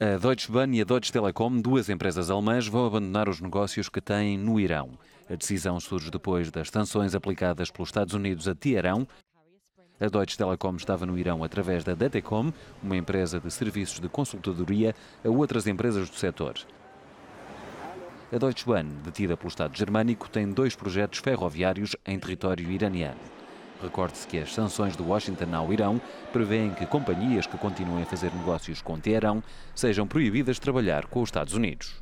A Deutsche Bahn e a Deutsche Telekom, duas empresas alemãs, vão abandonar os negócios que têm no Irão. A decisão surge depois das sanções aplicadas pelos Estados Unidos a Teherão. A Deutsche Telekom estava no Irão através da Datecom, uma empresa de serviços de consultadoria a outras empresas do setor. A Deutsche Bahn, detida pelo Estado germânico, tem dois projetos ferroviários em território iraniano. Recorde-se que as sanções de Washington ao Irão prevêem que companhias que continuem a fazer negócios com Teherão sejam proibidas de trabalhar com os Estados Unidos.